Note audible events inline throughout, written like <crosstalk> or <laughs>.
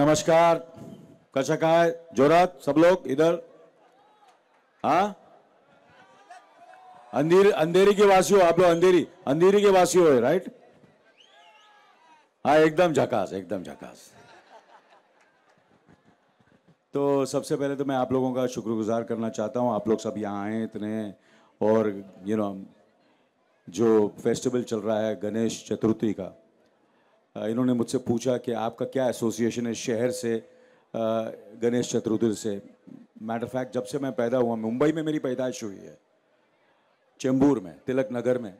नमस्कार है जोरात सब लोग इधर हाँ अंधेरी अंधेरी के वासी हो आप लोग अंधेरी अंधेरी के वासी हो राइट हाँ एकदम झकास एकदम झकास तो सबसे पहले तो मैं आप लोगों का शुक्रगुजार करना चाहता हूँ आप लोग सब यहाँ आए इतने और यू you नो know, जो फेस्टिवल चल रहा है गणेश चतुर्थी का इन्होंने मुझसे पूछा कि आपका क्या एसोसिएशन है शहर से गणेश चतुर्थी से मैटर फैक्ट जब से मैं पैदा हुआ मुंबई में मेरी पैदाइश हुई है चेंबूर में तिलक नगर में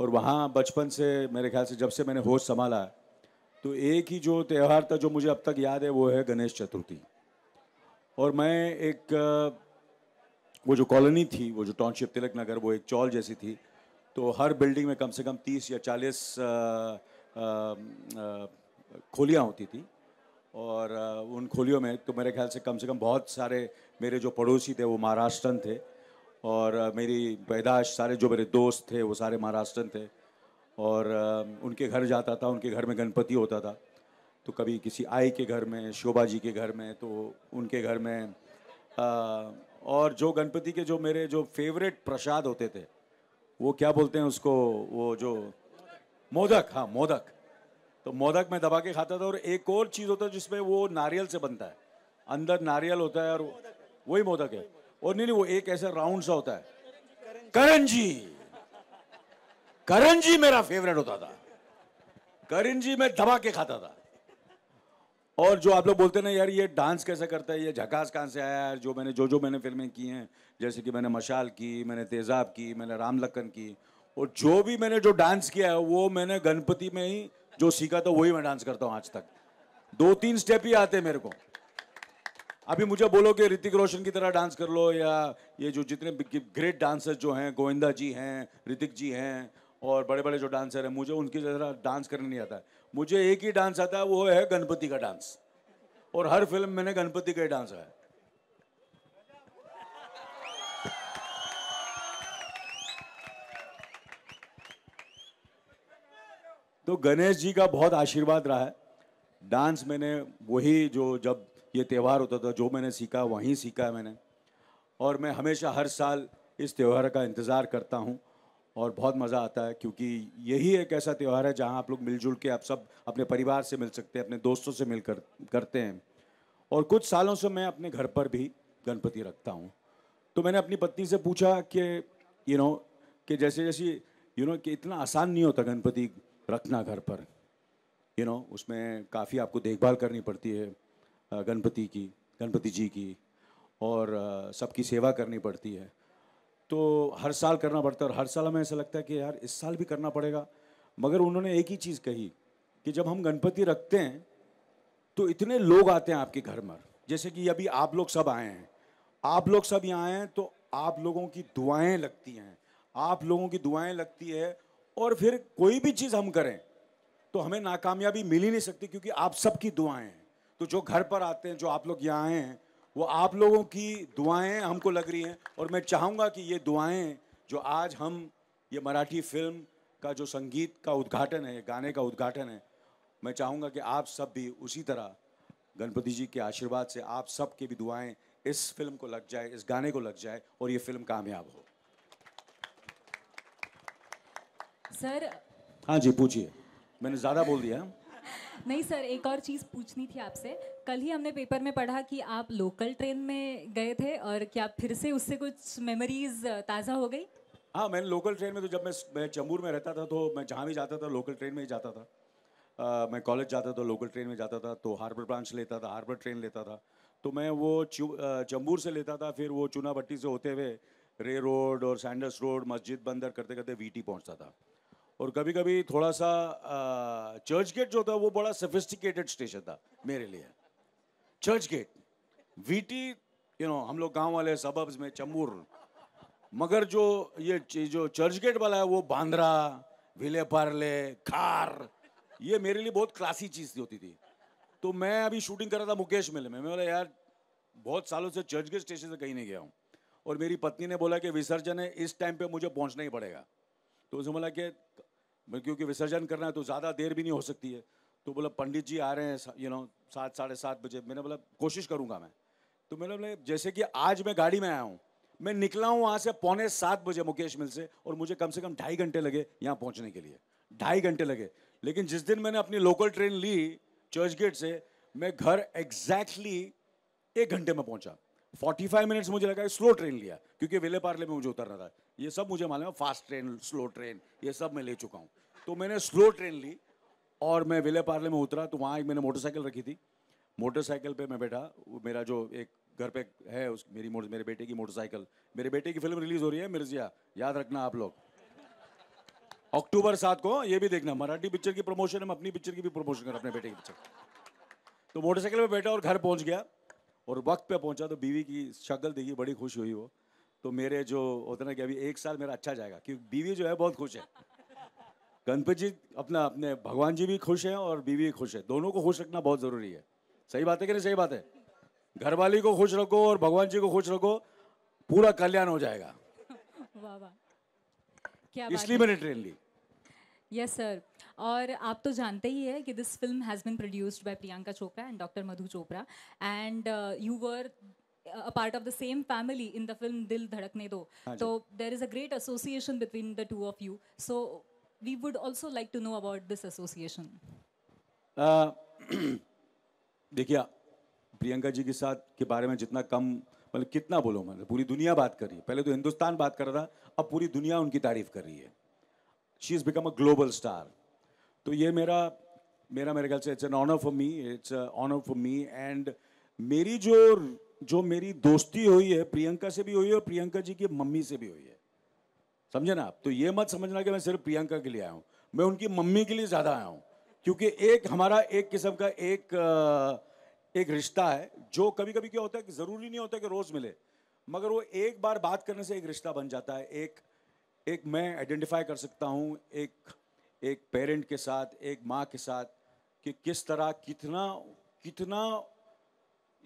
और वहाँ बचपन से मेरे ख्याल से जब से मैंने होश संभाला तो एक ही जो त्यौहार था जो मुझे अब तक याद है वो है गणेश चतुर्थी और मैं एक वो जो कॉलोनी थी वो जो टाउनशिप तिलक नगर वो एक चौल जैसी थी तो हर बिल्डिंग में कम से कम तीस या चालीस खोलियाँ होती थी और उन खोलियों में तो मेरे ख्याल से कम से कम बहुत सारे मेरे जो पड़ोसी थे वो महाराष्ट्रन थे और मेरी पैदाश सारे जो मेरे दोस्त थे वो सारे महाराष्ट्रन थे और उनके घर जाता था उनके घर में गणपति होता था तो कभी किसी आई के घर में शोभा जी के घर में तो उनके घर में आ, और जो गणपति के जो मेरे जो फेवरेट प्रसाद होते थे वो क्या बोलते हैं उसको वो जो मोदक हाँ मोदक तो मोदक मैं दबा के खाता था और एक और चीज़ होता है जिसमें वो नारियल से बनता है अंदर नारियल होता है और वही मोदक है और नहीं नहीं वो एक ऐसा राउंड सा होता है करंजी करंजी मेरा फेवरेट होता था करंजी मैं दबा के खाता था और जो आप लोग बोलते ना यार ये डांस कैसे करता है ये झकास कहां से आया जो मैंने जो जो मैंने फिल्में की हैं जैसे कि मैंने मशाल की मैंने तेज़ाब की मैंने रामलखन की और जो भी मैंने जो डांस किया है वो मैंने गणपति में ही जो सीखा था वही मैं डांस करता हूँ आज तक दो तीन स्टेप ही आते मेरे को अभी मुझे बोलो कि ऋतिक रोशन की तरह डांस कर लो या ये जो जितने ग्रेट डांसर जो हैं गोविंदा जी हैं ऋतिक जी हैं और बड़े बड़े जो डांसर हैं मुझे उनकी तरह डांस करने नहीं आता मुझे एक ही डांस आता है वो है गणपति का डांस और हर फिल्म मैंने गणपति का ही डांस है तो गणेश जी का बहुत आशीर्वाद रहा है डांस मैंने वही जो जब ये त्यौहार होता था जो मैंने सीखा वहीं सीखा है मैंने और मैं हमेशा हर साल इस त्यौहार का इंतज़ार करता हूँ और बहुत मज़ा आता है क्योंकि यही एक ऐसा त्यौहार है जहाँ आप लोग मिलजुल के आप सब अपने परिवार से मिल सकते हैं अपने दोस्तों से मिल कर करते हैं और कुछ सालों से मैं अपने घर पर भी गणपति रखता हूँ तो मैंने अपनी पत्नी से पूछा कि यू नो कि जैसे जैसे यू नो कि इतना आसान नहीं होता गणपति रखना घर पर यू नो उसमें काफ़ी आपको देखभाल करनी पड़ती है गणपति की गणपति जी की और सबकी सेवा करनी पड़ती है तो हर साल करना पड़ता है और हर साल हमें ऐसा लगता है कि यार इस साल भी करना पड़ेगा मगर उन्होंने एक ही चीज़ कही कि जब हम गणपति रखते हैं तो इतने लोग आते हैं आपके घर में जैसे कि अभी आप लोग सब आए हैं आप लोग सब यहाँ आए हैं तो आप लोगों की दुआएं लगती हैं आप लोगों की दुआएं लगती है और फिर कोई भी चीज़ हम करें तो हमें नाकामयाबी मिल ही नहीं सकती क्योंकि आप सबकी दुआएं हैं तो जो घर पर आते हैं जो आप लोग यहाँ आए हैं वो आप लोगों की दुआएं हमको लग रही हैं और मैं चाहूँगा कि ये दुआएं जो आज हम ये मराठी फिल्म का जो संगीत का उद्घाटन है गाने का उद्घाटन है मैं चाहूँगा कि आप सब भी उसी तरह गणपति जी के आशीर्वाद से आप सब की भी दुआएँ इस फिल्म को लग जाए इस गाने को लग जाए और ये फिल्म कामयाब हो सर हाँ जी पूछिए मैंने ज़्यादा बोल दिया नहीं सर एक और चीज़ पूछनी थी आपसे कल ही हमने पेपर में पढ़ा कि आप लोकल ट्रेन में गए थे और क्या फिर से उससे कुछ मेमोरीज ताज़ा हो गई हाँ मैंने लोकल ट्रेन में तो जब मैं मैं चंबूर में रहता था तो मैं जहाँ भी जाता था लोकल ट्रेन में ही जाता था आ, मैं कॉलेज जाता था लोकल ट्रेन में जाता था तो हार्बर ब्रांच लेता था हार्बर ट्रेन लेता था तो मैं वो चंबूर से लेता था फिर वो चुनाभट्टी से होते हुए रे रोड और सैंडर्स रोड मस्जिद बंदर करते करते वीटी पहुँचता था और कभी कभी थोड़ा सा चर्च गेट जो था वो बड़ा सफिस्टिकेटेड स्टेशन था मेरे लिए Churchgate VT you know हम लोग गांव वाले सबब्स में चम्बूर मगर जो ये जो चर्च गेट वाला है वो बांद्रा विले पार्ले खार ये मेरे लिए बहुत क्लासी चीज़ होती थी तो मैं अभी शूटिंग कर रहा था मुकेश मेले में मैं बोला यार बहुत सालों से चर्च गेट स्टेशन से कहीं नहीं गया हूँ और मेरी पत्नी ने बोला कि विसर्जन है इस टाइम पे मुझे पहुंचना ही पड़ेगा तो उसने बोला कि क्योंकि विसर्जन करना है तो ज़्यादा देर भी नहीं हो सकती है तो बोला पंडित जी आ रहे हैं यू नो सात साढ़े सात बजे मैंने बोला कोशिश करूँगा मैं तो मैंने बोला जैसे कि आज मैं गाड़ी में आया हूँ मैं निकला हूँ वहाँ से पौने सात बजे मुकेश मिल से और मुझे कम से कम ढाई घंटे लगे यहाँ पहुँचने के लिए ढाई घंटे लगे लेकिन जिस दिन मैंने अपनी लोकल ट्रेन ली चर्च गेट से मैं घर एग्जैक्टली एक घंटे में पहुँचा 45 मिनट्स मुझे लगा स्लो ट्रेन लिया क्योंकि विले पार्ले में मुझे उतरना था ये सब मुझे मालूम है फास्ट ट्रेन स्लो ट्रेन ये सब मैं ले चुका हूँ तो मैंने स्लो ट्रेन ली और मैं विले पार्ले में उतरा तो वहाँ एक मैंने मोटरसाइकिल रखी थी मोटरसाइकिल पे मैं बैठा मेरा जो एक घर पे है उस मेरी मोटर मेरे बेटे की मोटरसाइकिल मेरे बेटे की फिल्म रिलीज हो रही है मिर्जिया याद रखना आप लोग अक्टूबर सात को ये भी देखना मराठी पिक्चर की प्रमोशन हम अपनी पिक्चर की भी प्रमोशन कर अपने बेटे की पिक्चर तो मोटरसाइकिल पे बैठा और घर पहुंच गया और वक्त पे पहुंचा तो बीवी की शक्ल देखी बड़ी खुश हुई वो तो मेरे जो होता ना कि अभी एक साल मेरा अच्छा जाएगा क्योंकि बीवी जो है बहुत खुश है गणपति जी अपना अपने भगवान जी भी खुश हैं और बीवी भी खुश है दोनों को खुश रखना बहुत ज़रूरी है सही बात है कि नहीं सही बात है घर वाली को खुश रखो और भगवान जी को खुश रखो पूरा कल्याण हो जाएगा <laughs> इसलिए मैंने ट्रेन ली यस yes, सर और आप तो जानते ही है कि this film has been produced by Priyanka Chopra and doctor Madhu Chopra and you were a part of the same family in the film Dil Dhadakne Do. हाँ so there is a great association between the two of you. So we would also like to know about this association. Uh, <clears throat> देखिए प्रियंका जी के साथ के बारे में जितना कम मतलब कितना बोलो मतलब पूरी दुनिया बात कर रही है पहले तो हिंदुस्तान बात कर रहा था अब पूरी दुनिया उनकी तारीफ कर रही है she is become a global star तो ये मेरा मेरा मेरे ख्याल से it's an honour for me it's honour for me and मेरी जो जो मेरी दोस्ती हुई है प्रियंका से भी हुई है और प्रियंका जी की मम्मी से भी हुई है समझे ना आप तो ये मत समझना कि मैं सिर्फ प्रियंका के लिए आया हूँ मैं उनकी मम्मी के लिए ज़्यादा आया हूँ क्योंकि एक हमारा एक किस्म का एक एक रिश्ता है जो कभी कभी क्या होता है कि ज़रूरी नहीं होता कि रोज़ मिले मगर वो एक बार बात करने से एक रिश्ता बन जाता है एक एक मैं आइडेंटिफाई कर सकता हूँ एक एक पेरेंट के साथ एक माँ के साथ कि किस तरह कितना कितना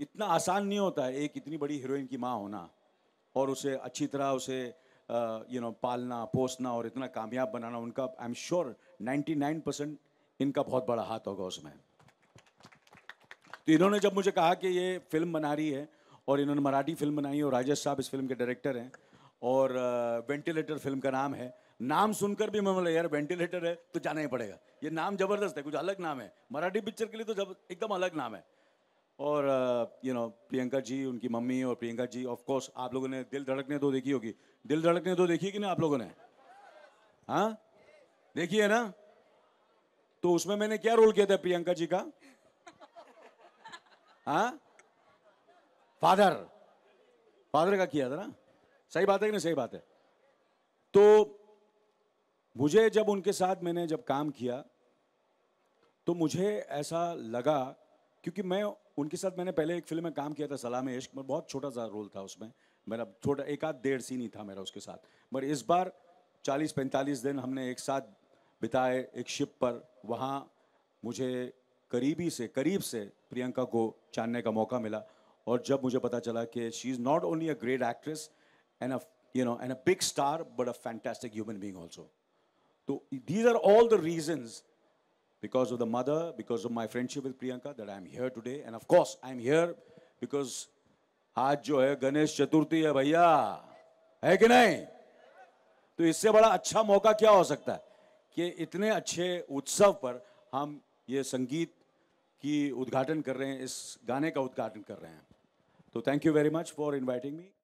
इतना आसान नहीं होता है एक इतनी बड़ी हीरोइन की माँ होना और उसे अच्छी तरह उसे यू नो पालना पोसना और इतना कामयाब बनाना उनका आई एम श्योर 99 परसेंट इनका बहुत बड़ा हाथ होगा उसमें तो इन्होंने जब मुझे कहा कि ये फिल्म बना रही है और इन्होंने मराठी फिल्म बनाई और राजेश साहब इस फिल्म के डायरेक्टर हैं और वेंटिलेटर फिल्म का नाम है नाम सुनकर भी मैं बोला यार वेंटिलेटर है तो जाना ही पड़ेगा ये नाम जबरदस्त है कुछ अलग नाम है मराठी पिक्चर के लिए तो जब एकदम अलग नाम है और you uh, know Priyanka ji उनकी मम्मी और प्रियंका जी ऑफ कोर्स आप लोगों ने दिल धड़कने तो देखी होगी दिल धड़कने तो देखी कि ना आप लोगों ने हाँ देखी है ना तो उसमें मैंने क्या रोल किया था प्रियंका जी का हाँ फादर फादर का किया था ना सही बात है कि नहीं सही बात है तो मुझे जब उनके साथ मैंने जब काम किया तो मुझे ऐसा लगा क्योंकि मैं उनके साथ मैंने पहले एक फिल्म में काम किया था सलाम इश्क में बहुत छोटा सा रोल था उसमें मेरा छोटा एक आध डेढ़ सीन ही था मेरा उसके साथ मगर इस बार चालीस पैंतालीस दिन हमने एक साथ बिताए एक शिप पर वहाँ मुझे करीबी से करीब से प्रियंका को जानने का मौका मिला और जब मुझे पता चला कि she is not only a great actress and a you know and a big star but a fantastic human being also तो these are all the reasons because of the mother, because of my friendship with Priyanka, that I am here today. And of course, I am here because आज जो है गणेश चतुर्थी है भैया है कि नहीं तो इससे बड़ा अच्छा मौका क्या हो सकता है कि इतने अच्छे उत्सव पर हम ये संगीत की उद्घाटन कर रहे हैं इस गाने का उद्घाटन कर रहे हैं तो thank you very much for inviting me